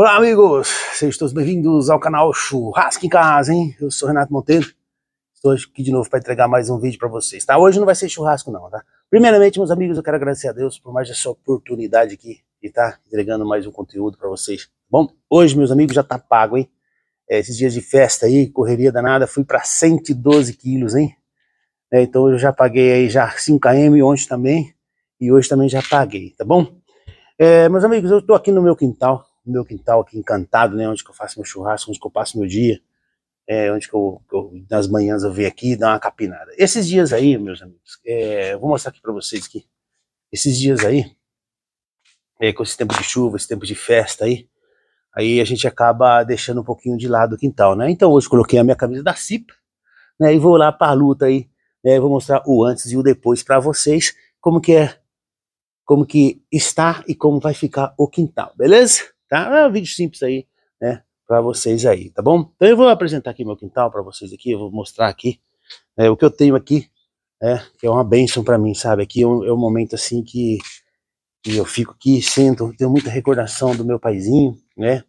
Olá, amigos! Sejam todos bem-vindos ao canal Churrasco em Casa, hein? Eu sou Renato Monteiro. Estou aqui de novo para entregar mais um vídeo para vocês, tá? Hoje não vai ser churrasco, não, tá? Primeiramente, meus amigos, eu quero agradecer a Deus por mais essa oportunidade aqui de estar tá entregando mais um conteúdo para vocês, tá bom? Hoje, meus amigos, já tá pago, hein? É, esses dias de festa aí, correria danada, fui para 112 quilos, hein? É, então eu já paguei aí já 5km ontem também, e hoje também já paguei, tá bom? É, meus amigos, eu estou aqui no meu quintal, no meu quintal aqui encantado, né? Onde que eu faço meu churrasco, onde que eu passo meu dia, é, onde que eu, eu, nas manhãs eu venho aqui dar uma capinada. Esses dias aí, meus amigos, é, vou mostrar aqui para vocês aqui. Esses dias aí, é, com esse tempo de chuva, esse tempo de festa aí, aí a gente acaba deixando um pouquinho de lado o quintal, né? Então hoje coloquei a minha camisa da CIP, né? E vou lá para luta aí, né? Vou mostrar o antes e o depois para vocês, como que é, como que está e como vai ficar o quintal, beleza? tá? É um vídeo simples aí, né, para vocês aí, tá bom? Então eu vou apresentar aqui meu quintal para vocês aqui, eu vou mostrar aqui né, o que eu tenho aqui, né, que é uma bênção para mim, sabe? Aqui é um, é um momento assim que, que, eu fico aqui, sento, tenho muita recordação do meu paizinho, né?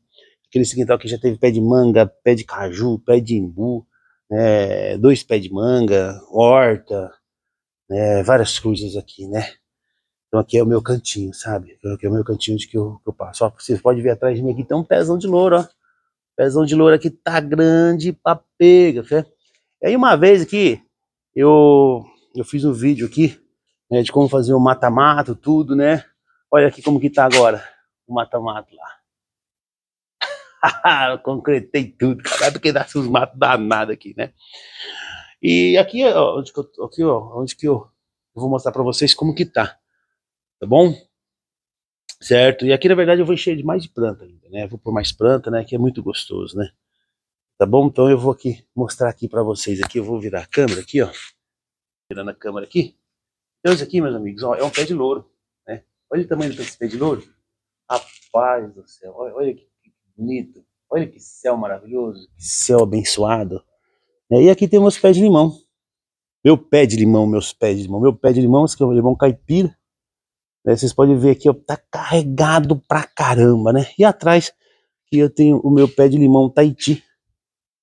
Aquele quintal que já teve pé de manga, pé de caju, pé de imbu, né, dois pés de manga, horta, né, várias coisas aqui, né? Então aqui é o meu cantinho, sabe? Então, aqui é o meu cantinho de que eu, que eu passo. Ó, vocês podem ver atrás de mim aqui, tem um pezão de louro, ó. Pezão de louro aqui tá grande pra pega, fé. E aí uma vez aqui, eu, eu fiz um vídeo aqui, né, de como fazer o mata-mato, tudo, né? Olha aqui como que tá agora, o mata-mato lá. eu concretei tudo, caralho, porque dá uns matos danados aqui, né? E aqui, ó, onde que eu, aqui, ó, onde que eu, eu vou mostrar pra vocês como que tá. Tá bom? Certo? E aqui, na verdade, eu vou encher de mais de planta né? Vou pôr mais planta, né? Que é muito gostoso, né? Tá bom? Então eu vou aqui mostrar aqui para vocês aqui. Eu vou virar a câmera aqui, ó. Virando a câmera aqui. Então isso aqui, meus amigos, ó, é um pé de louro, né? Olha o tamanho desse pé de louro. Rapaz do céu, olha, olha que bonito. Olha que céu maravilhoso, que céu abençoado. E aqui tem meus pés de limão. Meu pé de limão, meus pés de limão. Meu pé de limão, esse aqui é um limão caipira. Né? Vocês podem ver aqui, ó, tá carregado pra caramba, né? E atrás que eu tenho o meu pé de limão Tahiti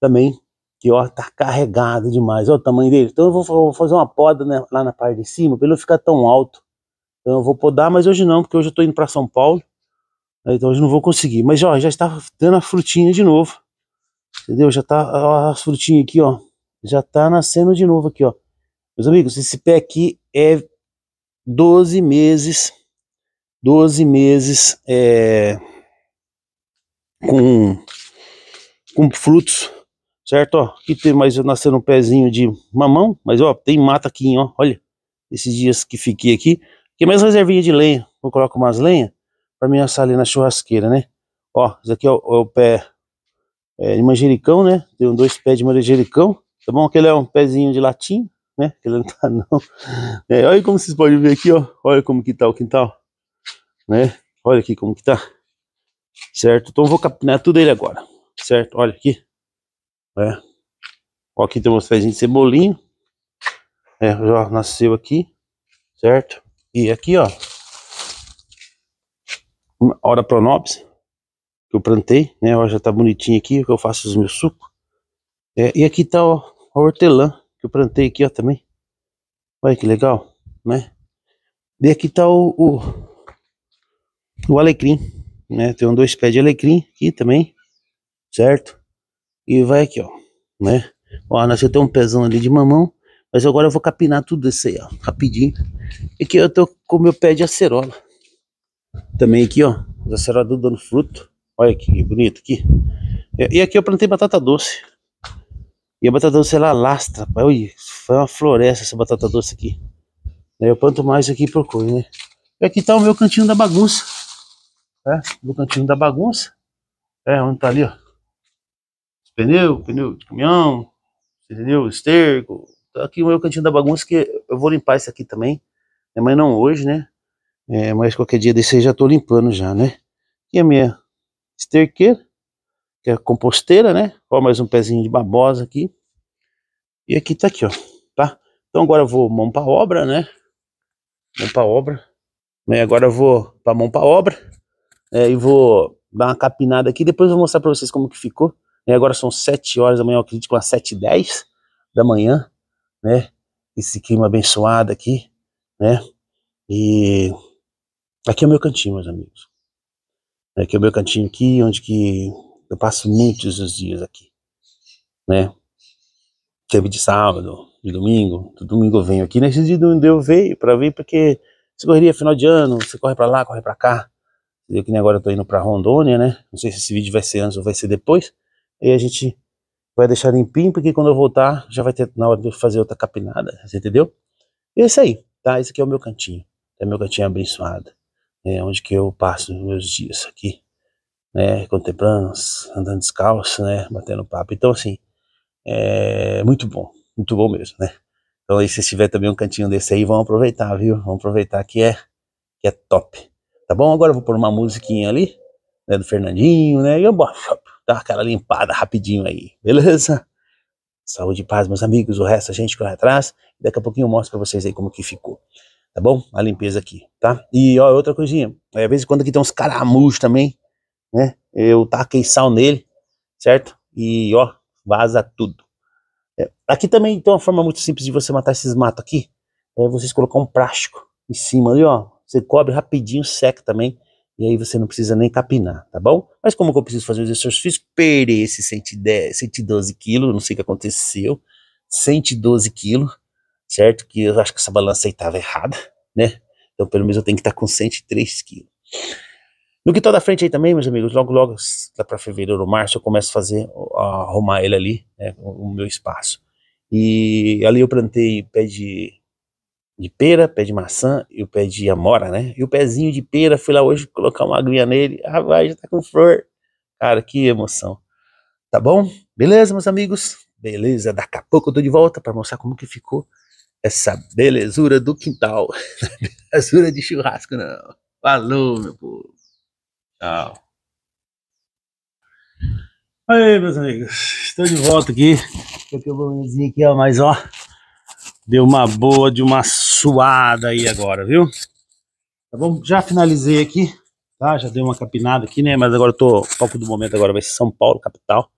também, que ó, tá carregado demais, ó o tamanho dele. Então eu vou, vou fazer uma poda né, lá na parte de cima, para ele não ficar tão alto. Então eu vou podar, mas hoje não, porque hoje eu tô indo para São Paulo, né, então hoje não vou conseguir. Mas ó, já está dando a frutinha de novo, entendeu? Já tá, ó, as frutinhas aqui, ó, já tá nascendo de novo aqui, ó. Meus amigos, esse pé aqui é 12 meses, 12 meses é, com, com frutos, certo? Ó, aqui tem mais nascendo um pezinho de mamão, mas ó, tem mata aqui, ó, olha, esses dias que fiquei aqui. é mais reservinha de lenha, eu coloco umas lenha para mim assar ali na churrasqueira, né? Ó, isso aqui é o, é o pé é, de manjericão, né? Tem dois pés de manjericão, tá bom? Aquele é um pezinho de latim, né? Ele não tá não. É, olha como vocês podem ver aqui, ó. Olha como que tá o quintal, né? Olha aqui como que tá. Certo? Então eu vou capinar tudo ele agora. Certo? Olha aqui. É. Ó, aqui tem umas pezinhas de cebolinho. É, já nasceu aqui. Certo? E aqui, ó. Uma hora pronobis. Que eu plantei, né? Ó, já tá bonitinho aqui, que eu faço os meus sucos. É, e aqui tá, ó, a hortelã que eu plantei aqui, ó, também. Olha que legal, né? E aqui tá o, o, o alecrim, né? Tem dois pés de alecrim aqui também, certo? E vai aqui, ó, né? Ó, nasceu até um pezão ali de mamão, mas agora eu vou capinar tudo isso aí, ó, rapidinho. E aqui eu tô com o meu pé de acerola. Também aqui, ó, acerola dando fruto. Olha que bonito aqui. E aqui eu plantei batata doce. E a batata doce ela lastra, pai. foi uma floresta essa batata doce aqui. Eu planto mais aqui e procuro, né? E aqui tá o meu cantinho da bagunça. É, meu cantinho da bagunça. É, onde tá ali, ó. Os pneu de caminhão, pneu esterco. Tá aqui o meu cantinho da bagunça que eu vou limpar esse aqui também. É, Mas não hoje, né? É, mas qualquer dia desse aí já tô limpando já, né? E a minha esterqueira, que é a composteira, né? Ó, mais um pezinho de babosa aqui. E aqui tá aqui, ó, tá? Então agora eu vou mão pra obra, né? Mão pra obra. E agora eu vou pra mão pra obra. É, e vou dar uma capinada aqui. Depois eu vou mostrar pra vocês como que ficou. E agora são 7 horas da manhã, eu acredito que umas 7 e 10 da manhã, né? Esse clima abençoado aqui, né? E aqui é o meu cantinho, meus amigos. Aqui é o meu cantinho aqui, onde que eu passo muitos dos dias aqui, né? teve de sábado, de domingo, domingo eu venho aqui. Nesse dia domingo eu veio para vir porque se correria final de ano, você corre para lá, corre para cá. Entendeu? Que nem agora eu tô indo para Rondônia, né? Não sei se esse vídeo vai ser antes ou vai ser depois. E a gente vai deixar limpinho, porque quando eu voltar já vai ter na hora de eu fazer outra capinada, você entendeu? E é isso aí, tá? Esse aqui é o meu cantinho, é o meu cantinho abençoado, é onde que eu passo meus dias aqui, né? Contemplando, andando descalço, né? Batendo papo. Então, assim, é muito bom, muito bom mesmo, né? Então aí se tiver também um cantinho desse aí, vão aproveitar, viu? Vão aproveitar que é, que é top. Tá bom? Agora eu vou pôr uma musiquinha ali, né, do Fernandinho, né? E eu boto, dá aquela limpada rapidinho aí, beleza? Saúde e paz, meus amigos, o resto a gente corre atrás. Daqui a pouquinho eu mostro pra vocês aí como que ficou, tá bom? A limpeza aqui, tá? E ó, outra coisinha, é, às vezes quando aqui tem uns caramuchos também, né? Eu taquei sal nele, certo? E ó, Vaza tudo. É, aqui também tem uma forma muito simples de você matar esses matos aqui. É vocês colocar um plástico em cima ali, ó. Você cobre rapidinho, seca também. E aí você não precisa nem capinar, tá bom? Mas como que eu preciso fazer os exercícios perei Perder esses 110, 112 quilos, não sei o que aconteceu. 112 quilos, certo? Que eu acho que essa balança aí estava errada, né? Então pelo menos eu tenho que estar tá com 103 quilos. No quintal tá da frente aí também, meus amigos, logo, logo, dá para fevereiro ou março, eu começo a fazer, a arrumar ele ali, né, o meu espaço. E ali eu plantei pé de, de pera, pé de maçã e o pé de amora, né? E o pezinho de pera, fui lá hoje colocar uma aguinha nele, vai, já tá com flor. Cara, que emoção. Tá bom? Beleza, meus amigos? Beleza, daqui a pouco eu tô de volta para mostrar como que ficou essa belezura do quintal. belezura de churrasco, não. Falou, meu povo. Tchau. Aí, meus amigos, estou de volta aqui. Porque o volumezinho aqui, ó, mas ó, deu uma boa de uma suada aí agora, viu? Tá bom? Já finalizei aqui, tá? Já dei uma capinada aqui, né? Mas agora eu tô, o foco do momento agora vai ser São Paulo, capital.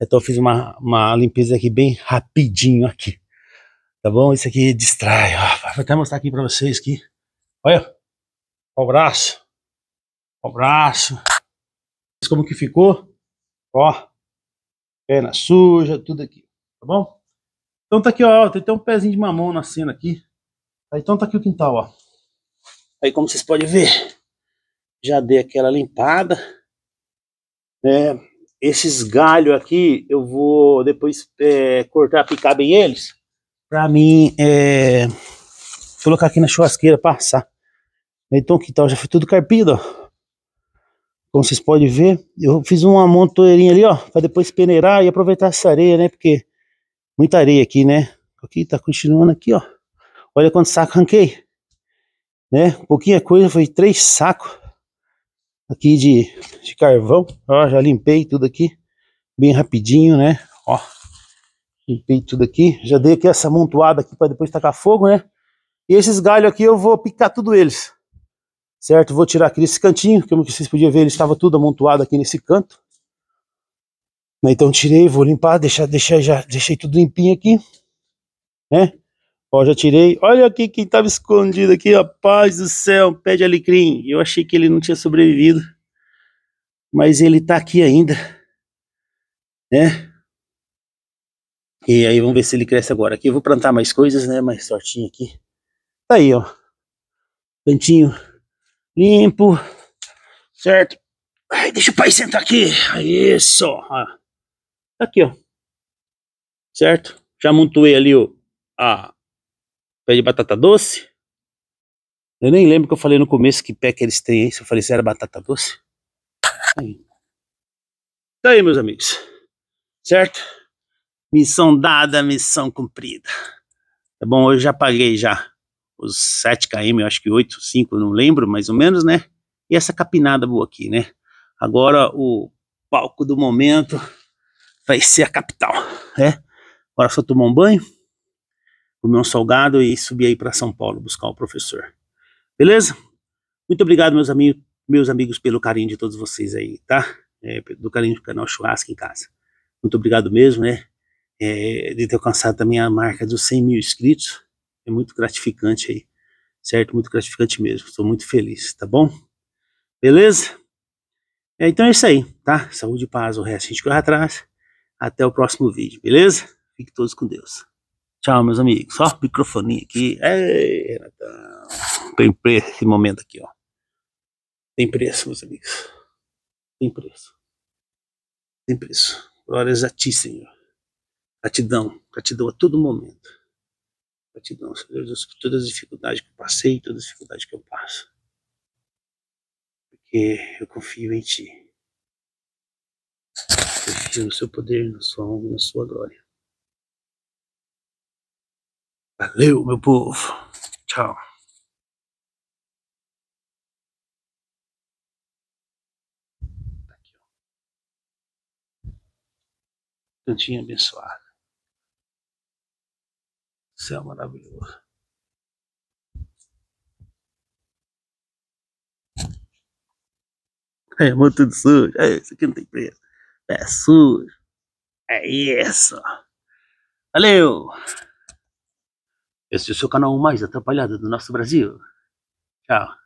Então eu fiz uma, uma limpeza aqui bem rapidinho aqui, tá bom? Isso aqui distrai, ó. Vou até mostrar aqui pra vocês aqui. Olha, o braço. O braço. Como que ficou? Ó. Perna suja, tudo aqui. Tá bom? Então tá aqui, ó. Tem até um pezinho de mamão nascendo aqui. Então tá aqui o quintal, ó. Aí como vocês podem ver, já dei aquela limpada. É, Esses galhos aqui, eu vou depois é, cortar, picar bem eles. Pra mim, é, colocar aqui na churrasqueira, passar. Então o quintal já foi tudo carpido, ó. Como vocês podem ver, eu fiz uma montoeirinha ali, ó, para depois peneirar e aproveitar essa areia, né? Porque muita areia aqui, né? Aqui tá continuando aqui, ó. Olha quanto saco ranquei, né? Pouquinha coisa, foi três sacos aqui de, de carvão. Ó, já limpei tudo aqui bem rapidinho, né? Ó, limpei tudo aqui. Já dei aqui essa amontoada aqui para depois tacar fogo, né? E esses galhos aqui eu vou picar tudo eles certo? Vou tirar aqui desse cantinho, como vocês podiam ver, ele estava tudo amontoado aqui nesse canto. Né? Então tirei, vou limpar, deixar, deixar, já deixei tudo limpinho aqui, né? Ó, já tirei. Olha aqui quem estava escondido aqui, rapaz do céu, um pé de alecrim. Eu achei que ele não tinha sobrevivido, mas ele está aqui ainda, né? E aí vamos ver se ele cresce agora. Aqui eu vou plantar mais coisas, né? Mais sortinho aqui. Tá aí, ó. Cantinho limpo, certo? Ai, deixa o pai sentar aqui. Isso. Ó. Tá aqui, ó. Certo? Já amontoei ali o a pé de batata doce. Eu nem lembro que eu falei no começo que pé que eles têm, hein? Se eu falei se era batata doce. Aí. Tá aí, meus amigos. Certo? Missão dada, missão cumprida. Tá bom? Hoje já paguei já os 7 km, eu acho que 8, 5, não lembro, mais ou menos, né? E essa capinada boa aqui, né? Agora o palco do momento vai ser a capital, né? Agora só tomar um banho, comer um salgado e subir aí para São Paulo buscar o professor. Beleza? Muito obrigado, meus amigos, meus amigos pelo carinho de todos vocês aí, tá? É, do carinho do canal Churrasco em Casa. Muito obrigado mesmo, né? É, de ter alcançado também a marca dos 100 mil inscritos é muito gratificante aí, certo? Muito gratificante mesmo. Estou muito feliz, tá bom? Beleza? É, então é isso aí, tá? Saúde, paz, o resto a gente corre atrás. Até o próximo vídeo, beleza? Fiquem todos com Deus. Tchau, meus amigos. Só microfone aqui. Ei, é, Renatão. Tem preço esse momento aqui, ó. Tem preço, meus amigos. Tem preço. Tem preço. Glórias a ti, Senhor. Gratidão. Gratidão a todo momento. Gratidão, Senhor Deus, por todas as dificuldades que eu passei, todas as dificuldades que eu passo. Porque eu confio em Ti. Confio no Seu poder, na Sua honra, na Sua glória. Valeu, meu povo. Tchau. Tá cantinho abençoado céu é maravilhoso. É, irmão, tudo sujo. É, isso aqui não tem preço. É sujo. É isso. Valeu. Esse é o seu canal mais atrapalhado do nosso Brasil. Tchau.